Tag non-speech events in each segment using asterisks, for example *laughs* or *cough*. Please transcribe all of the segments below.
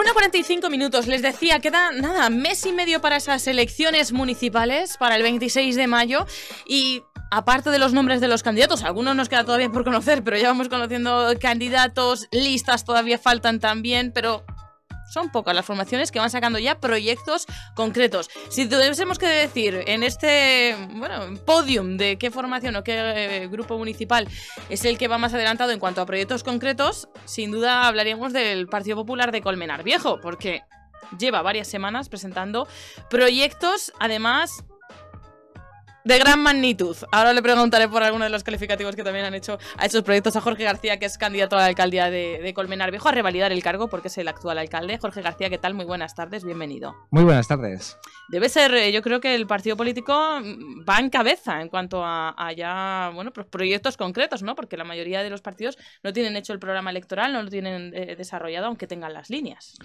1.45 minutos, les decía, queda nada, mes y medio para esas elecciones municipales, para el 26 de mayo, y aparte de los nombres de los candidatos, algunos nos queda todavía por conocer, pero ya vamos conociendo candidatos, listas todavía faltan también, pero son pocas las formaciones que van sacando ya proyectos concretos. Si tuviésemos que decir en este bueno, podium de qué formación o qué eh, grupo municipal es el que va más adelantado en cuanto a proyectos concretos, sin duda hablaríamos del Partido Popular de Colmenar Viejo, porque lleva varias semanas presentando proyectos, además de gran magnitud. Ahora le preguntaré por alguno de los calificativos que también han hecho a estos proyectos a Jorge García, que es candidato a la alcaldía de, Colmenar Viejo, a revalidar el cargo porque es el actual alcalde. Jorge García, ¿qué tal? Muy buenas tardes, bienvenido. Muy buenas tardes. Debe ser, eh, yo creo que el partido político mm, va en cabeza en cuanto a, ya, bueno, proyectos concretos, ¿no? Porque la mayoría de los partidos no tienen hecho el programa electoral, no lo tienen eh, desarrollado, aunque tengan las líneas.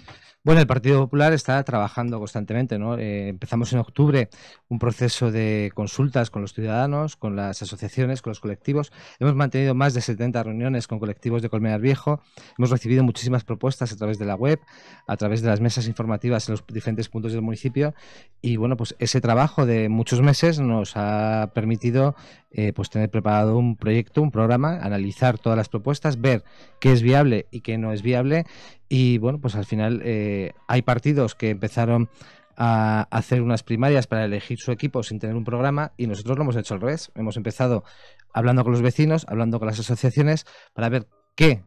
Bueno, el Partido Popular está trabajando constantemente, ¿no? Eh, empezamos en octubre un proceso de consulta con los ciudadanos, con las asociaciones, con los colectivos. Hemos mantenido más de 70 reuniones con colectivos de Colmenar Viejo. Hemos recibido muchísimas propuestas a través de la web, a través de las mesas informativas en los diferentes puntos del municipio. Y bueno, pues ese trabajo de muchos meses nos ha permitido eh, pues tener preparado un proyecto, un programa, analizar todas las propuestas, ver qué es viable y qué no es viable. Y bueno, pues al final eh, hay partidos que empezaron a hacer unas primarias para elegir su equipo sin tener un programa y nosotros lo hemos hecho al revés. Hemos empezado hablando con los vecinos, hablando con las asociaciones para ver qué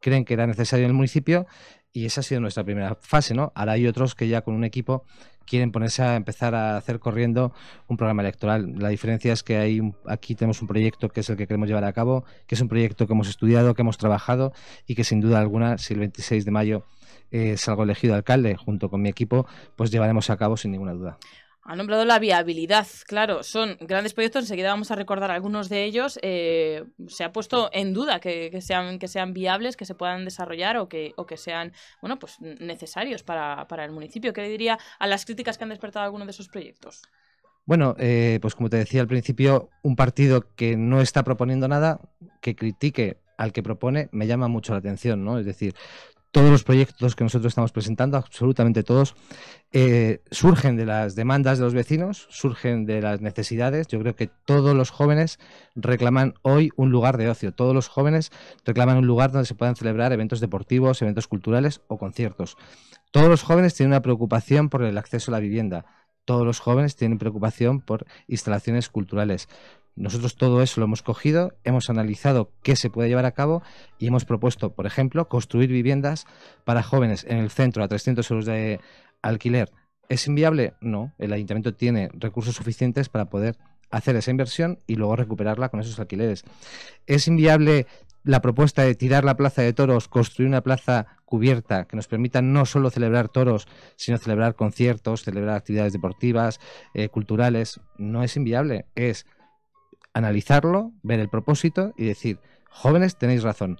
creen que era necesario en el municipio y esa ha sido nuestra primera fase, ¿no? Ahora hay otros que ya con un equipo quieren ponerse a empezar a hacer corriendo un programa electoral. La diferencia es que hay aquí tenemos un proyecto que es el que queremos llevar a cabo, que es un proyecto que hemos estudiado, que hemos trabajado y que sin duda alguna, si el 26 de mayo eh, salgo elegido alcalde junto con mi equipo, pues llevaremos a cabo sin ninguna duda. Ha nombrado la viabilidad, claro, son grandes proyectos, enseguida vamos a recordar algunos de ellos. Eh, se ha puesto en duda que, sean, que sean viables, que se puedan desarrollar o que, o que sean bueno, pues necesarios para, para el municipio. ¿Qué le diría a las críticas que han despertado algunos de esos proyectos? Bueno, eh, pues como te decía al principio, un partido que no está proponiendo nada, que critique al que propone, me llama mucho la atención, ¿no? Es decir, todos los proyectos que nosotros estamos presentando, absolutamente todos, eh, surgen de las demandas de los vecinos, surgen de las necesidades. Yo creo que todos los jóvenes reclaman hoy un lugar de ocio, todos los jóvenes reclaman un lugar donde se puedan celebrar eventos deportivos, eventos culturales o conciertos. Todos los jóvenes tienen una preocupación por el acceso a la vivienda. Todos los jóvenes tienen preocupación por instalaciones culturales. Nosotros todo eso lo hemos cogido, hemos analizado qué se puede llevar a cabo y hemos propuesto, por ejemplo, construir viviendas para jóvenes en el centro a 300 euros de alquiler. ¿Es inviable? No. El ayuntamiento tiene recursos suficientes para poder hacer esa inversión y luego recuperarla con esos alquileres. ¿Es inviable la propuesta de tirar la plaza de toros, construir una plaza cubierta que nos permita no solo celebrar toros, sino celebrar conciertos, celebrar actividades deportivas, eh, culturales? No es inviable. Es analizarlo, ver el propósito y decir, jóvenes, tenéis razón,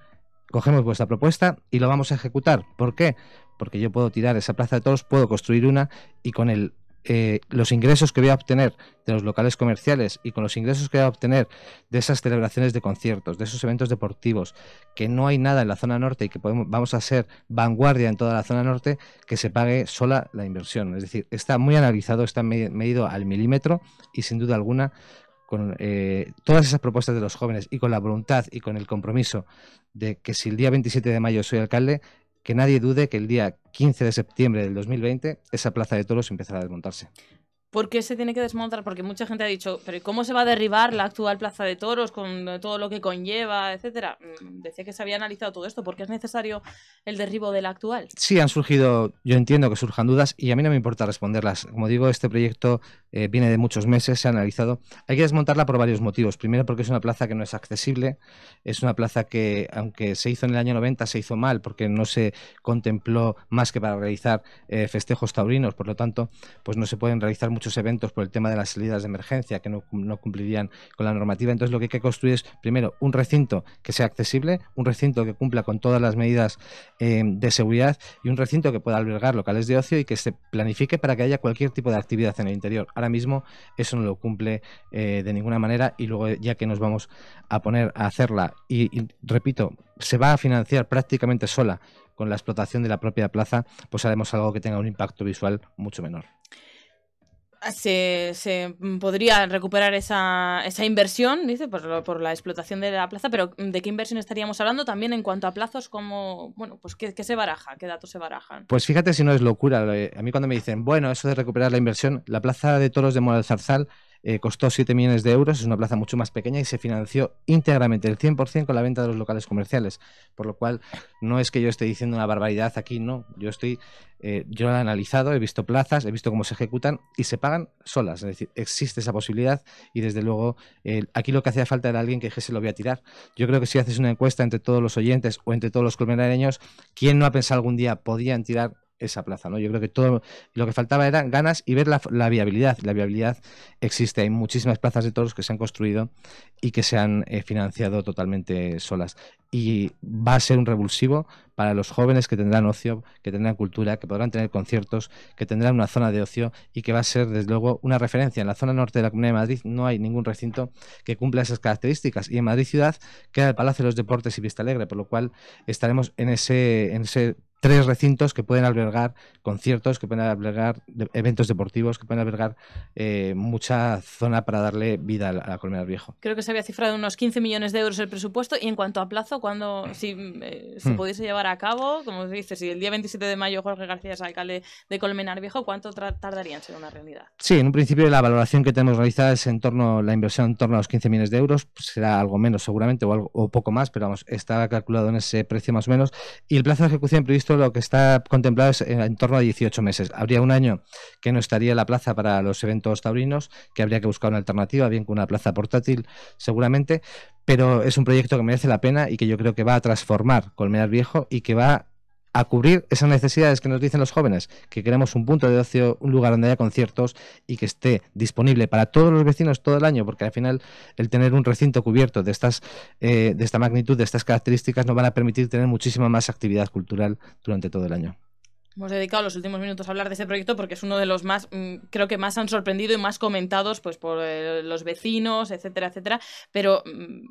cogemos vuestra propuesta y lo vamos a ejecutar. ¿Por qué? Porque yo puedo tirar esa plaza de todos puedo construir una y con el, eh, los ingresos que voy a obtener de los locales comerciales y con los ingresos que voy a obtener de esas celebraciones de conciertos, de esos eventos deportivos, que no hay nada en la zona norte y que podemos, vamos a ser vanguardia en toda la zona norte, que se pague sola la inversión. Es decir, está muy analizado, está medido al milímetro y sin duda alguna con eh, todas esas propuestas de los jóvenes y con la voluntad y con el compromiso de que si el día 27 de mayo soy alcalde, que nadie dude que el día 15 de septiembre del 2020 esa plaza de toros empezará a desmontarse. ¿Por qué se tiene que desmontar? Porque mucha gente ha dicho, pero ¿cómo se va a derribar la actual Plaza de Toros con eh, todo lo que conlleva, etcétera? Mm, decía que se había analizado todo esto, ¿por qué es necesario el derribo de la actual? Sí, han surgido, yo entiendo que surjan dudas y a mí no me importa responderlas. Como digo, este proyecto eh, viene de muchos meses, se ha analizado. Hay que desmontarla por varios motivos. Primero, porque es una plaza que no es accesible, es una plaza que, aunque se hizo en el año 90, se hizo mal porque no se contempló más que para realizar eh, festejos taurinos, por lo tanto, pues no se pueden realizar muchos eventos por el tema de las salidas de emergencia que no, cumplirían con la normativa. Entonces lo que hay que construir es primero un recinto que sea accesible, un recinto que cumpla con todas las medidas eh, de seguridad y un recinto que pueda albergar locales de ocio y que se planifique para que haya cualquier tipo de actividad en el interior. Ahora mismo eso no lo cumple eh, de ninguna manera y luego eh, ya que nos vamos a poner a hacerla y repito, se va a financiar prácticamente sola con la explotación de la propia plaza, pues haremos algo que tenga un impacto visual mucho menor se, se, podría recuperar esa, esa inversión, dice, por, por, la explotación de la plaza, pero ¿de qué inversión estaríamos hablando? También en cuanto a plazos, como, bueno, pues ¿qué, se baraja? ¿Qué datos se barajan? Pues fíjate si no es locura. Eh, a mí cuando me dicen, bueno, eso de recuperar la inversión, la plaza de toros de Moral Zarzal eh, costó 7 millones de euros, es una plaza mucho más pequeña y se financió íntegramente el 100% con la venta de los locales comerciales. Por lo cual, no es que yo esté diciendo una barbaridad aquí, no. Yo estoy, eh, yo lo he analizado, he visto plazas, he visto cómo se ejecutan y se pagan solas. Es decir, existe esa posibilidad y desde luego aquí lo que hacía falta era alguien que se lo voy a tirar. Yo creo que si haces una encuesta entre todos los oyentes o entre todos los colmenareños, ¿quién no ha pensado algún día podían tirar esa plaza, ¿no? Yo creo que todo lo que faltaba eran ganas y ver la, viabilidad. La viabilidad existe, hay muchísimas plazas de toros que se han construido y que se han eh, financiado totalmente solas. Y va a ser un revulsivo para los jóvenes que tendrán ocio, que tendrán cultura, que podrán tener conciertos, que tendrán una zona de ocio y que va a ser, desde luego, una referencia. En la zona norte de la Comunidad de Madrid no hay ningún recinto que cumpla esas características. Y en Madrid ciudad queda el Palacio de los Deportes y Vista Alegre, por lo cual estaremos en ese, en ese tres recintos que pueden albergar conciertos, que pueden albergar eventos deportivos, que pueden albergar eh, mucha zona para darle vida a Colmenar Viejo. Creo que se había cifrado unos 15 millones de euros el presupuesto y en cuanto a plazo, cuando si eh, se hmm. pudiese llevar a cabo, como dices, si el día 27 de mayo Jorge García es alcalde de Colmenar Viejo, ¿cuánto tardaría en ser una realidad? Sí, en un principio la valoración que tenemos realizada es en torno, a la inversión en torno a los 15 millones de euros, pues será algo menos seguramente o, algo, poco más, pero vamos, está calculado en ese precio más o menos y el plazo de ejecución previsto lo que está contemplado es eh, en, torno a 18 meses. Habría un año que no estaría la plaza para los eventos taurinos, que habría que buscar una alternativa, bien con una plaza portátil seguramente, pero es un proyecto que merece la pena y que yo creo que va a transformar Colmenar Viejo y que va a cubrir esas necesidades que nos dicen los jóvenes, que queremos un punto de ocio, un lugar donde haya conciertos y que esté disponible para todos los vecinos todo el año, porque al final el tener un recinto cubierto de estas eh, de esta magnitud, de estas características, nos van a permitir tener muchísima más actividad cultural durante todo el año. Hemos dedicado los últimos minutos a hablar de este proyecto porque es uno de los más, mm, creo que más han sorprendido y más comentados pues, por eh, los vecinos, etcétera, etcétera. Pero mm,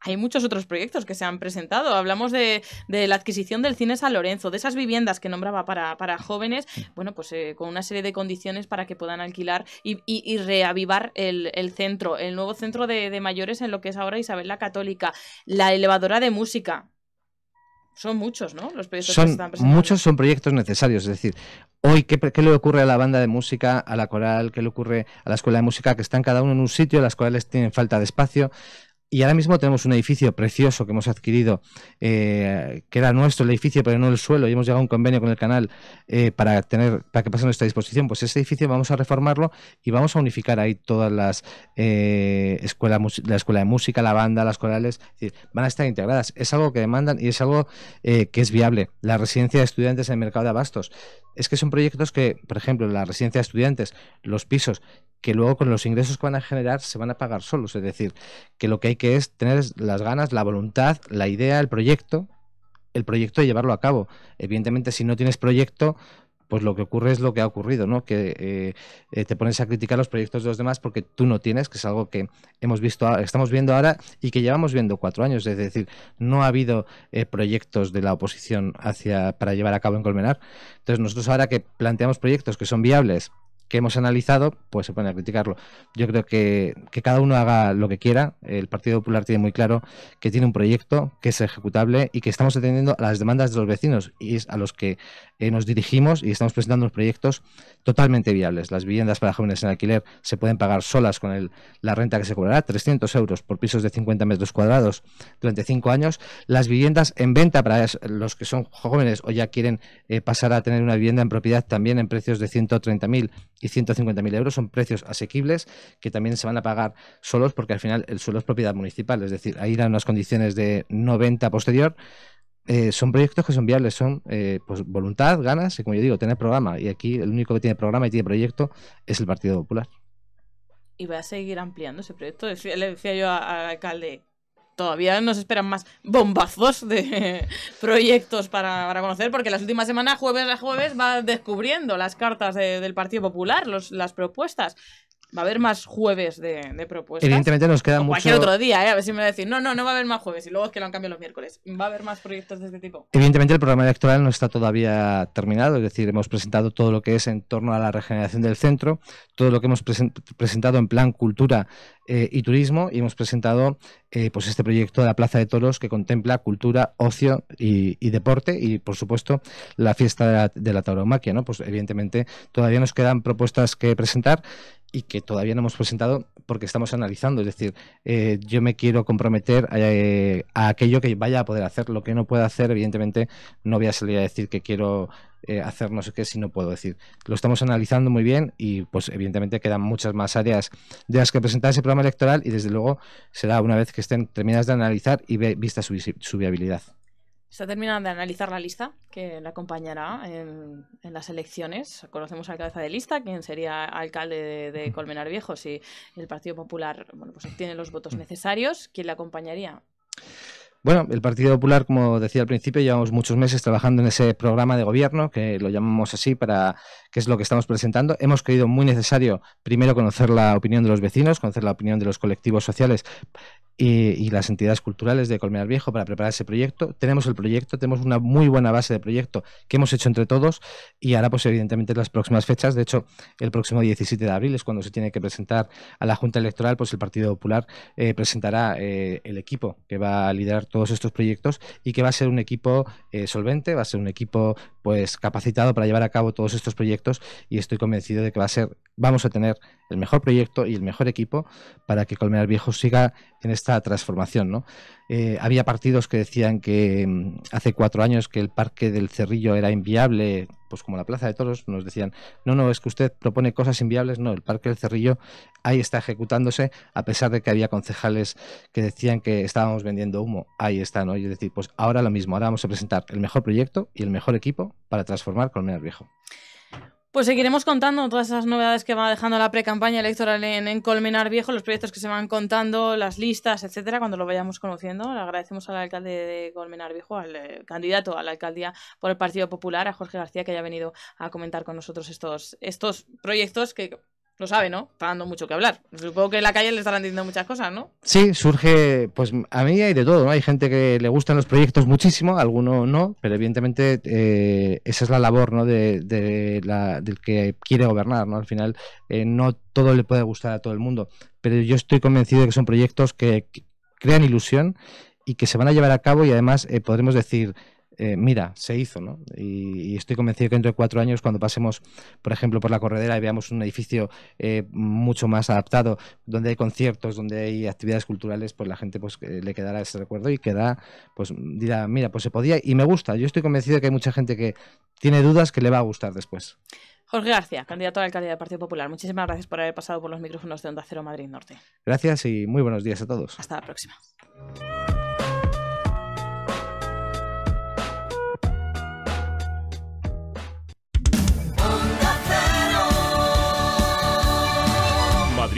hay muchos otros proyectos que se han presentado. Hablamos de, la adquisición del cine San Lorenzo, de esas viviendas que nombraba para, jóvenes, bueno, pues eh, con una serie de condiciones para que puedan alquilar y, y, reavivar el, centro, el nuevo centro de, mayores en lo que es ahora Isabel la Católica, la elevadora de música, son muchos, ¿no? Los proyectos que se están presentando. Muchos son proyectos necesarios, es decir, hoy, ¿qué, ¿qué, le ocurre a la banda de música, a la coral, qué le ocurre a la escuela de música, que están cada uno en un sitio, las cuales tienen falta de espacio? Y ahora mismo tenemos un edificio precioso que hemos adquirido, eh, que era nuestro el edificio, pero no el suelo, y hemos llegado a un convenio con el canal eh, para tener, para que pase a nuestra disposición. Pues ese edificio vamos a reformarlo y vamos a unificar ahí todas las eh, escuelas, la escuela de música, la banda, las corales, van a estar integradas. Es algo que demandan y es algo eh, que es viable. La residencia de estudiantes en el mercado de abastos es que son proyectos que, por ejemplo, la residencia de estudiantes, los pisos, que luego con los ingresos que van a generar se van a pagar solos. Es decir, que lo que hay que es tener las ganas, la voluntad, la idea, el proyecto, el proyecto de llevarlo a cabo. Evidentemente, si no tienes proyecto, pues lo que ocurre es lo que ha ocurrido, ¿no? Que eh, eh, te pones a criticar los proyectos de los demás porque tú no tienes, que es algo que hemos visto, estamos viendo ahora y que llevamos viendo cuatro años. Es decir, no ha habido eh, proyectos de la oposición hacia para llevar a cabo en Colmenar. Entonces nosotros ahora que planteamos proyectos que son viables que hemos analizado, pues se pone a criticarlo. Yo creo que, cada uno haga lo que quiera. El Partido Popular tiene muy claro que tiene un proyecto, que es ejecutable y que estamos atendiendo a las demandas de los vecinos y es a los que eh, nos dirigimos y estamos presentando los proyectos totalmente viables. Las viviendas para jóvenes en alquiler se pueden pagar solas con la renta que se cobrará, 300 euros por pisos de 50 metros cuadrados durante cinco años. Las viviendas en venta para los que son jóvenes o ya quieren eh, pasar a tener una vivienda en propiedad también en precios de 130.000 y 150.000 euros son precios asequibles que también se van a pagar solos porque al final el suelo es propiedad municipal, es decir, ahí dan unas condiciones de 90 posterior. Eh, son proyectos que son viables, son eh, pues voluntad, ganas y como yo digo, tener programa. Y aquí el único que tiene programa y tiene proyecto es el Partido Popular. Y va a seguir ampliando ese proyecto. Le decía yo al alcalde, todavía nos esperan más bombazos de *laughs* proyectos para, conocer, porque las últimas semanas, jueves a jueves, va descubriendo las cartas del Partido Popular, las propuestas va a haber más jueves de, propuestas. Evidentemente nos queda mucho. Cualquier otro día, ¿eh? a ver si me va a decir, no, no, no va a haber más jueves y luego es que lo han cambiado los miércoles. Va a haber más proyectos de este tipo. Evidentemente el programa electoral no está todavía terminado, es decir, hemos presentado todo lo que es en torno a la regeneración del centro, todo lo que hemos presentado en plan cultura eh, y turismo y hemos presentado eh, pues este proyecto de la Plaza de Toros que contempla cultura, ocio y, deporte y por supuesto la fiesta de la, de la tauromaquia, ¿no? Pues evidentemente todavía nos quedan propuestas que presentar y que todavía no hemos presentado porque estamos analizando. Es decir, eh, yo me quiero comprometer eh, a, aquello que vaya a poder hacer. Lo que no pueda hacer, evidentemente, no voy a salir a decir que quiero eh, hacer no sé qué si no puedo decir. Lo estamos analizando muy bien y, pues, evidentemente, quedan muchas más áreas de las que presentar ese programa electoral y, desde luego, será una vez que estén terminadas de analizar y vista su viabilidad. Se termina de analizar la lista que la acompañará en, las elecciones. Conocemos la cabeza de lista, quien sería alcalde de, Colmenar Viejo si el Partido Popular bueno, pues obtiene los votos necesarios. ¿Quién la acompañaría? Bueno, el Partido Popular, como decía al principio, llevamos muchos meses trabajando en ese programa de gobierno, que lo llamamos así para que es lo que estamos presentando. Hemos creído muy necesario primero conocer la opinión de los vecinos, conocer la opinión de los colectivos sociales y, las entidades culturales de Colmenar Viejo para preparar ese proyecto. Tenemos el proyecto, tenemos una muy buena base de proyecto que hemos hecho entre todos y ahora pues evidentemente las próximas fechas, de hecho el próximo 17 de abril es cuando se tiene que presentar a la Junta Electoral, pues el Partido Popular eh, presentará eh, el equipo que va a liderar todos estos proyectos y que va a ser un equipo eh, solvente, va a ser un equipo pues capacitado para llevar a cabo todos estos proyectos y estoy convencido de que va a ser, vamos a tener el mejor proyecto y el mejor equipo para que Colmenar Viejo siga en esta transformación. ¿no? Eh, había partidos que decían que mm, hace cuatro años que el Parque del Cerrillo era inviable, pues como la Plaza de Toros, nos decían, no, no, es que usted propone cosas inviables, no, el Parque del Cerrillo ahí está ejecutándose, a pesar de que había concejales que decían que estábamos vendiendo humo, ahí está, ¿no? Y es decir, pues ahora lo mismo, ahora vamos a presentar el mejor proyecto y el mejor equipo para transformar Colmenar Viejo. Pues seguiremos contando todas esas novedades que va dejando la pre-campaña electoral en, Colmenar Viejo, los proyectos que se van contando, las listas, etcétera, cuando lo vayamos conociendo. Le agradecemos al alcalde de Colmenar Viejo, al eh, candidato a la alcaldía por el Partido Popular, a Jorge García, que haya venido a comentar con nosotros estos, estos proyectos que no sabe, ¿no? Está dando mucho que hablar. Supongo que en la calle le estarán diciendo muchas cosas, ¿no? Sí, surge, pues a mí hay de todo, ¿no? Hay gente que le gustan los proyectos muchísimo, alguno no, pero evidentemente eh, esa es la labor, ¿no? De, de la, del que quiere gobernar, ¿no? Al final eh, no todo le puede gustar a todo el mundo, pero yo estoy convencido de que son proyectos que crean ilusión y que se van a llevar a cabo y además eh, podremos decir eh, mira, se hizo, ¿no? Y, estoy convencido que dentro de cuatro años, cuando pasemos, por ejemplo, por la corredera y veamos un edificio eh, mucho más adaptado, donde hay conciertos, donde hay actividades culturales, pues la gente pues, eh, le quedará ese recuerdo y queda, pues dirá, mira, pues se podía y me gusta. Yo estoy convencido que hay mucha gente que tiene dudas que le va a gustar después. Jorge García, candidato a la alcaldía del Partido Popular. Muchísimas gracias por haber pasado por los micrófonos de Onda Cero Madrid Norte. Gracias y muy buenos días a todos. Hasta la próxima.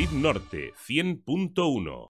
Norte 100.1